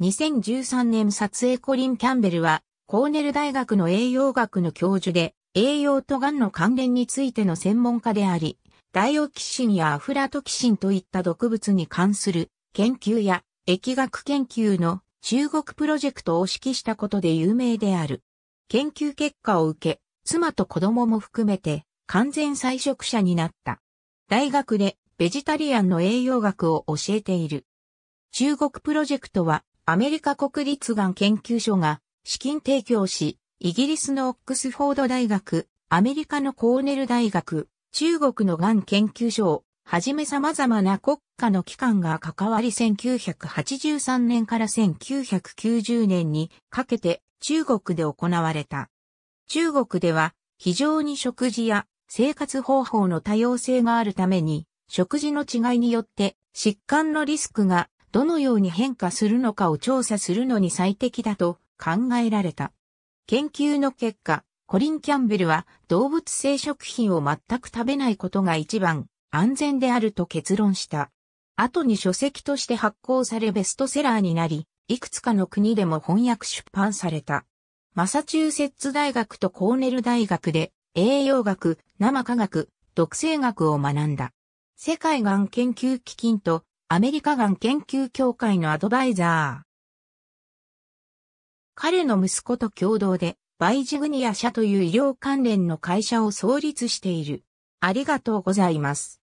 2013年撮影コリン・キャンベルは、コーネル大学の栄養学の教授で、栄養と癌の関連についての専門家であり、ダイオキシンやアフラトキシンといった毒物に関する研究や疫学研究の中国プロジェクトを指揮したことで有名である。研究結果を受け、妻と子供も含めて完全再食者になった。大学でベジタリアンの栄養学を教えている。中国プロジェクトはアメリカ国立がん研究所が資金提供し、イギリスのオックスフォード大学、アメリカのコーネル大学、中国のがん研究所をはじめ様々な国家の機関が関わり1983年から1990年にかけて中国で行われた。中国では非常に食事や生活方法の多様性があるために食事の違いによって疾患のリスクがどのように変化するのかを調査するのに最適だと考えられた。研究の結果、コリン・キャンベルは動物性食品を全く食べないことが一番安全であると結論した。後に書籍として発行されベストセラーになり、いくつかの国でも翻訳出版された。マサチューセッツ大学とコーネル大学で栄養学、生科学、毒性学を学んだ。世界がん研究基金とアメリカがん研究協会のアドバイザー。彼の息子と共同で、バイジグニア社という医療関連の会社を創立している。ありがとうございます。